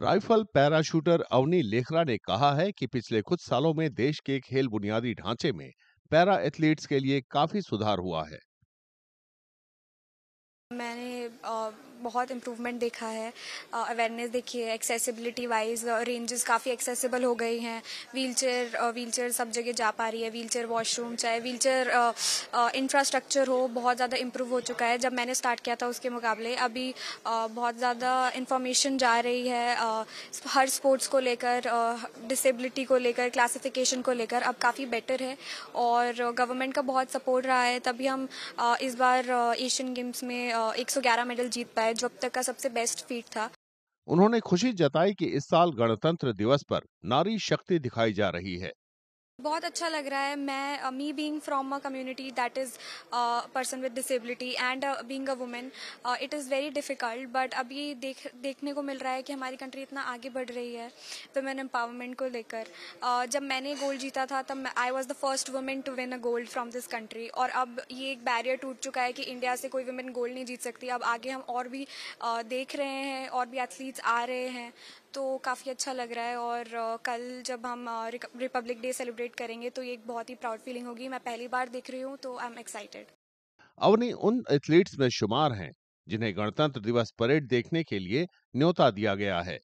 rifle parachuter Avani Lekhara ने कहा है कि पिछले कुछ सालों में देश के खेल बुनियादी ढांचे में पैरा एथलीट्स के लिए काफी सुधार हुआ है मैंने बहुत इम्प्रूवमेंट देखा है अवेयरनेस देखी है एक्सेसिबिलिटी वाइज रेंजेस काफ़ी एक्सेसिबल हो गई हैं व्हील चेयर व्हील चेयर सब जगह जा पा रही है व्हील चेयर वॉशरूम चाहे व्हील चेयर इंफ्रास्ट्रक्चर हो बहुत ज़्यादा इम्प्रूव हो चुका है जब मैंने स्टार्ट किया था उसके मुकाबले अभी बहुत ज़्यादा इंफॉर्मेशन जा रही है हर स्पोर्ट्स को लेकर डिसेबिलिटी को लेकर क्लासिफिकेशन को लेकर अब काफ़ी बेटर है और गवर्नमेंट का बहुत सपोर्ट रहा है तभी हम इस बार एशियन गेम्स में 111 मेडल जीत पाए जो अब तक का सबसे बेस्ट फीट था उन्होंने खुशी जताई कि इस साल गणतंत्र दिवस पर नारी शक्ति दिखाई जा रही है बहुत अच्छा लग रहा है मैं me being from a community that is person with disability and being a women it is very difficult but अभी देख देखने को मिल रहा है कि हमारी कंट्री इतना आगे बढ़ रही है वुमेन तो एम्पावरमेंट को लेकर uh, जब मैंने गोल्ड जीता था तब I was the first women to win a gold from this country और अब ये एक बैरियर टूट चुका है कि इंडिया से कोई वुमेन गोल्ड नहीं जीत सकती अब आगे हम और भी uh, देख रहे हैं और भी एथलीट्स आ रहे हैं तो काफ़ी अच्छा लग रहा है और uh, कल जब हम रिपब्लिक डे सेलिब्रेट पार्टिसिपेट करेंगे तो ये एक बहुत ही प्राउड फीलिंग होगी मैं पहली बार देख रही हूँ तो आई एम एक्साइटेड अवनी उन एथलीट्स में शुमार हैं जिन्हें गणतंत्र दिवस परेड देखने के लिए न्योता दिया गया है